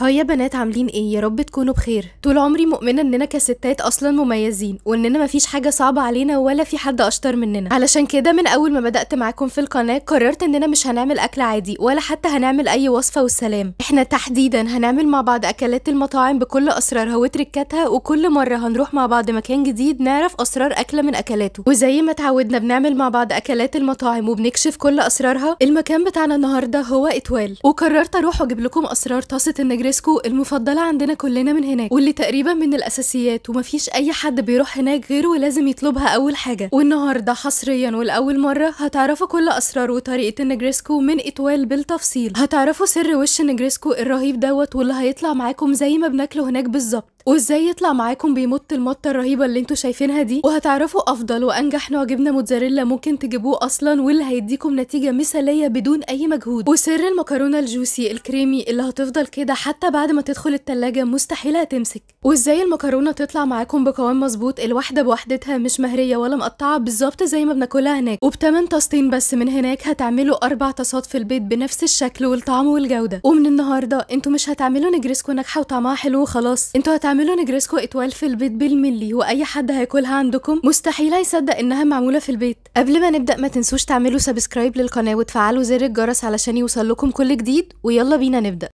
ها يا بنات عاملين ايه يا رب تكونوا بخير طول عمري مؤمنه اننا كستات اصلا مميزين واننا مفيش حاجه صعبه علينا ولا في حد اشطر مننا علشان كده من اول ما بدات معاكم في القناه قررت اننا مش هنعمل اكل عادي ولا حتى هنعمل اي وصفه والسلام احنا تحديدا هنعمل مع بعض اكلات المطاعم بكل اسرارها وتركاتها وكل مره هنروح مع بعض مكان جديد نعرف اسرار اكله من اكلاته وزي ما اتعودنا بنعمل مع بعض اكلات المطاعم وبنكشف كل اسرارها المكان بتاعنا النهارده هو اتوال وقررت اروح واجيب لكم اسرار طاسه النجر اليونسكو المفضله عندنا كلنا من هناك واللي تقريبا من الاساسيات ومفيش اي حد بيروح هناك غيره ولازم يطلبها اول حاجه والنهارده حصريا ولاول مره هتعرفوا كل اسرار وطريقه النجريسكو من إطوال بالتفصيل هتعرفوا سر وش النجريسكو الرهيب دوت واللي هيطلع معاكم زي ما بناكله هناك بالظبط وازاي يطلع معاكم بيمط المطه الرهيبه اللي انتوا شايفينها دي وهتعرفوا افضل وانجح نوع جبنه موتزاريلا ممكن تجيبوه اصلا واللي هيديكم نتيجه مثاليه بدون اي مجهود وسر المكرونه الجوسي الكريمي اللي هتفضل كده حتى بعد ما تدخل التلاجة مستحيل هتمسك وازاي المكرونه تطلع معاكم بقوام مظبوط الواحده بوحدتها مش مهريه ولا مقطعه بالظبط زي ما بناكلها هناك وبتمن طاستين بس من هناك هتعملوا اربع طاسات في البيت بنفس الشكل والطعم والجوده ومن النهارده انتوا مش هتعملوا نجرسكو ناجحه وطعمها حلو وخلاص انتوا هتعملوا اعملوا نجريسكو اتوال في البيت بالملي واي حد هياكلها عندكم مستحيل هيصدق انها معموله في البيت قبل ما نبدا ما تنسوش تعملوا سبسكرايب للقناه وتفعلوا زر الجرس علشان يوصل لكم كل جديد ويلا بينا نبدا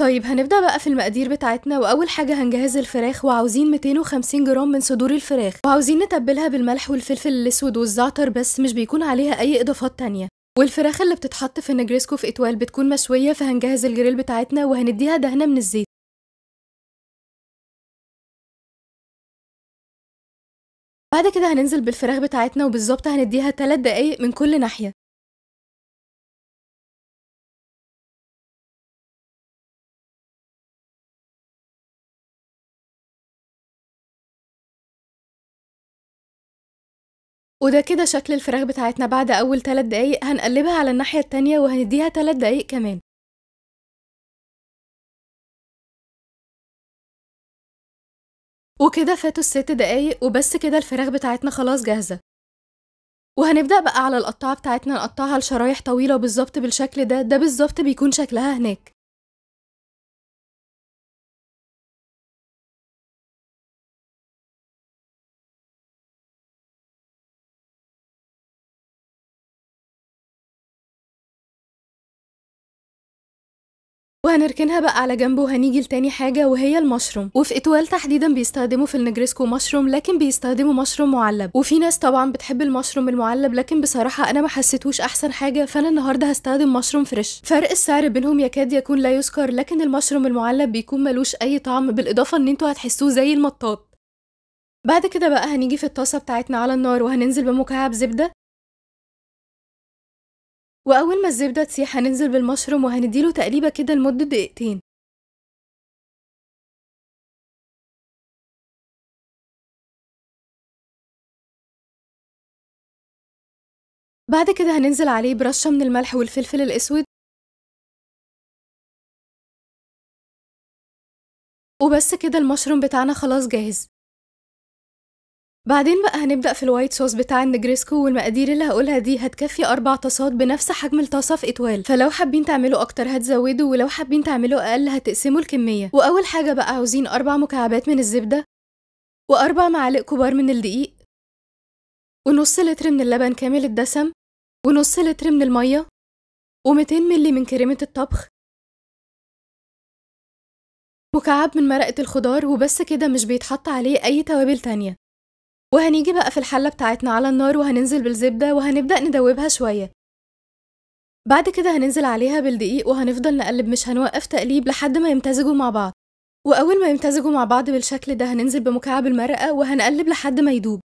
طيب هنبدأ بقى في المقادير بتاعتنا وأول حاجة هنجهز الفراخ وعاوزين 250 جرام من صدور الفراخ وعاوزين نتبلها بالملح والفلفل الأسود والزعتر بس مش بيكون عليها أي إضافات تانية والفراخ اللي بتتحط في النجريسكو في إتوال بتكون مشوية فهنجهز الجريل بتاعتنا وهنديها دهنة من الزيت بعد كده هننزل بالفراخ بتاعتنا وبالظبط هنديها 3 دقايق من كل ناحية وده كده شكل الفراخ بتاعتنا بعد أول 3 دقايق هنقلبها على الناحية التانية وهنديها 3 دقايق كمان وكده فاتوا الست دقايق وبس كده الفراخ بتاعتنا خلاص جاهزة وهنبدأ بقى على القطاعة بتاعتنا نقطعها لشرايح طويلة بالظبط بالشكل ده ده بالظبط بيكون شكلها هناك وهنركنها بقى على جنب وهنيجي لتاني حاجه وهي المشروم وفي اتوال تحديدا بيستخدموا في النجريسكو مشروم لكن بيستخدموا مشروم معلب وفي ناس طبعا بتحب المشروم المعلب لكن بصراحه انا ما حسيتهوش احسن حاجه فانا النهارده هستخدم مشروم فريش فرق السعر بينهم يكاد يكون لا يذكر لكن المشروم المعلب بيكون ملوش اي طعم بالاضافه ان انتوا هتحسوه زي المطاط بعد كده بقى هنيجي في الطاسه بتاعتنا على النار وهننزل بمكعب زبده واول ما الزبده تسيح هننزل بالمشروم وهنديله تقليبه كده لمده دقيقتين بعد كده هننزل عليه برشة من الملح والفلفل الأسود وبس كده المشروم بتاعنا خلاص جاهز بعدين بقى هنبدأ في الوايت صوص بتاع النجريسكو والمقادير اللي هقولها دي هتكفي أربع طاسات بنفس حجم الطاسة في إتوال فلو حابين تعملوا أكتر هتزودوا ولو حابين تعملوا أقل هتقسموا الكمية وأول حاجة بقى عاوزين أربع مكعبات من الزبدة وأربع معالق كبار من الدقيق ونص لتر من اللبن كامل الدسم ونص لتر من المية و200 ملي من كريمة الطبخ مكعب من مرقة الخضار وبس كده مش بيتحط عليه أي توابل تانية وهنيجي بقى في الحلة بتاعتنا على النار وهننزل بالزبدة وهنبدأ ندوبها شوية بعد كده هننزل عليها بالدقيق وهنفضل نقلب مش هنوقف تقليب لحد ما يمتزجوا مع بعض وأول ما يمتزجوا مع بعض بالشكل ده هننزل بمكعب المرقة وهنقلب لحد ما يدوب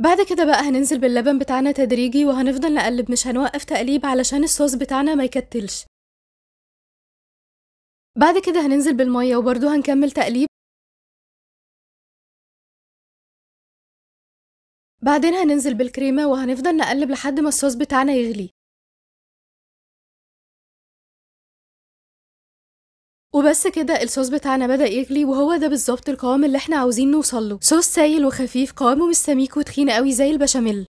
بعد كده بقى هننزل باللبن بتاعنا تدريجي وهنفضل نقلب مش هنوقف تقليب علشان الصوص بتاعنا ما يكتلش بعد كده هننزل بالمية وبرضو هنكمل تقليب بعدين هننزل بالكريمة وهنفضل نقلب لحد ما الصوص بتاعنا يغلي وبس كده الصوص بتاعنا بدأ يغلي وهو ده بالظبط القوام اللي احنا عاوزين نوصله صوص سايل وخفيف قوامه مش سميك وتخين قوي زي البشاميل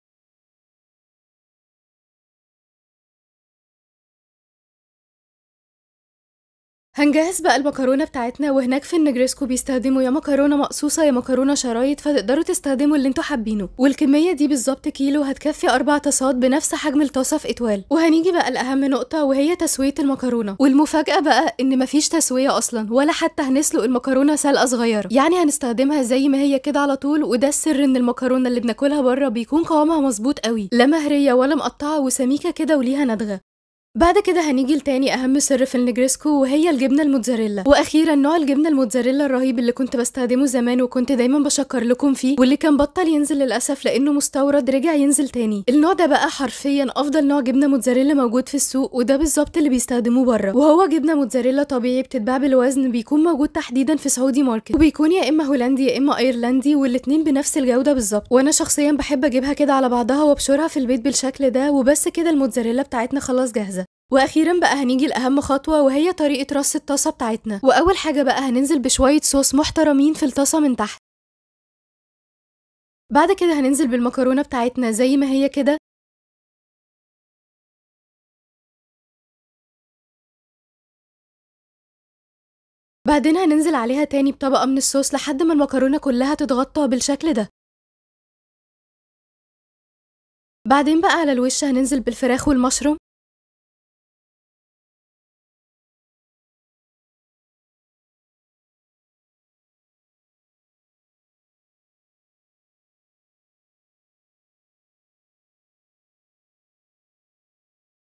هنجهز بقى المكرونة بتاعتنا وهناك في النجرسكو بيستخدموا يا مكرونة مقصوصة يا مكرونة شرايط فتقدروا تستخدموا اللي انتوا حابينه والكمية دي بالظبط كيلو هتكفي أربع طاسات بنفس حجم الطاسة في إتوال وهنيجي بقى لأهم نقطة وهي تسوية المكرونة والمفاجأة بقى إن مفيش تسوية أصلا ولا حتى هنسلق المكرونة سلقة صغيرة يعني هنستخدمها زي ما هي كده على طول وده السر إن المكرونة اللي بناكلها بره بيكون قوامها مظبوط قوي لا مهرية ولا مقطعة وسميكة كده وليها ندغة بعد كده هنيجي لتاني اهم سر في النجريسكو وهي الجبنه الموتزاريلا واخيرا نوع الجبنه الموتزاريلا الرهيب اللي كنت بستخدمه زمان وكنت دايما بشكر لكم فيه واللي كان بطل ينزل للاسف لانه مستورد رجع ينزل تاني النوع ده بقى حرفيا افضل نوع جبنه موتزاريلا موجود في السوق وده بالظبط اللي بيستخدموه بره وهو جبنه موتزاريلا طبيعي بتتباع بالوزن بيكون موجود تحديدا في سعودي ماركت وبيكون يا اما هولندي يا اما ايرلندي والاتنين بنفس الجوده بالظبط وانا شخصيا بحب اجيبها كده على بعضها وابشرها في البيت بالشكل ده وبس كده الموتزاريلا بتاعتنا خلاص جاهزه واخيرا بقى هنيجي لاهم خطوه وهي طريقه رص الطاسه بتاعتنا واول حاجه بقى هننزل بشويه صوص محترمين في الطاسه من تحت بعد كده هننزل بالمكرونه بتاعتنا زي ما هي كده بعدين هننزل عليها تاني بطبقة من الصوص لحد ما المكرونة كلها تتغطى بالشكل ده بعدين بقى على الوش هننزل بالفراخ والمشروم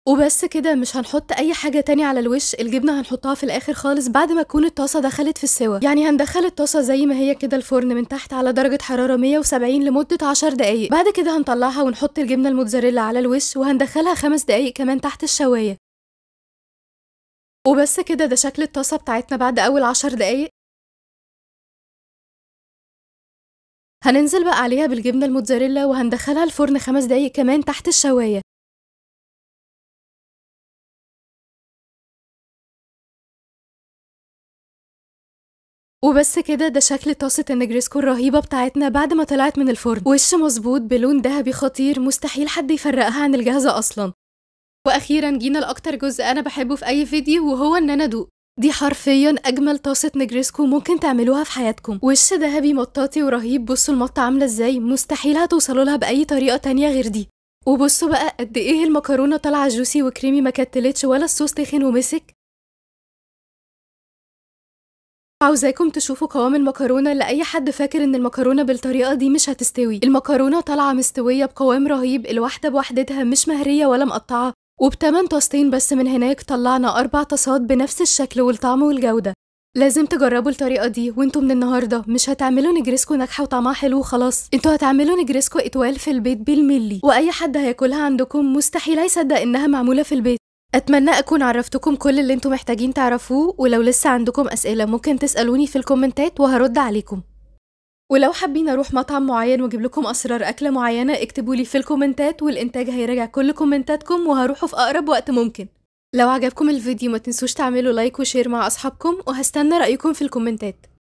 وبس كده مش هنحط اي حاجه تانية على الوش الجبنه هنحطها في الاخر خالص بعد ما تكون الطاسه دخلت في السوا يعني هندخل الطاسه زي ما هي كده الفرن من تحت على درجه حراره 170 لمده 10 دقائق بعد كده هنطلعها ونحط الجبنه الموتزاريلا على الوش وهندخلها خمس دقائق كمان تحت الشوايه وبس كده ده شكل الطاسه بتاعتنا بعد اول 10 دقائق هننزل بقى عليها بالجبنه الموتزاريلا وهندخلها الفرن خمس دقايق كمان تحت الشوايه وبس كده ده شكل طاسة النجريسكو الرهيبة بتاعتنا بعد ما طلعت من الفرن وش مظبوط بلون ذهبي خطير مستحيل حد يفرقها عن الجاهزة أصلا وأخيرا جينا لأكتر جزء أنا بحبه في أي فيديو وهو إن أنا أدوق دي حرفيا أجمل طاسة نجريسكو ممكن تعملوها في حياتكم وش ذهبي مطاطي ورهيب بصوا المطة عاملة ازاي مستحيل هتوصلوا لها بأي طريقة تانية غير دي وبصوا بقى قد ايه المكرونه طالعه جوسي وكريمي ما كتلتش ولا الصوص تخن ومسك عاوزاكم تشوفوا قوام المكرونه لاي حد فاكر ان المكرونه بالطريقه دي مش هتستوي المكرونه طالعه مستويه بقوام رهيب الواحده بوحدتها مش مهريه ولا مقطعه وبتمن طاستين بس من هناك طلعنا اربع طاسات بنفس الشكل والطعم والجوده لازم تجربوا الطريقه دي وانتوا من النهارده مش هتعملوا نجرسكو ناجحه وطعمها حلو وخلاص انتوا هتعملوا نجرسكو اتوال في البيت بالملي واي حد هياكلها عندكم مستحيل هيصدق انها معموله في البيت اتمنى اكون عرفتكم كل اللي انتم محتاجين تعرفوه ولو لسه عندكم اسئله ممكن تسالوني في الكومنتات وهرد عليكم ولو حابين اروح مطعم معين واجيب لكم اسرار اكله معينه اكتبوا لي في الكومنتات والانتاج هيراجع كل كومنتاتكم وهروحه في اقرب وقت ممكن لو عجبكم الفيديو ما تنسوش تعملوا لايك وشير مع اصحابكم وهستنى رايكم في الكومنتات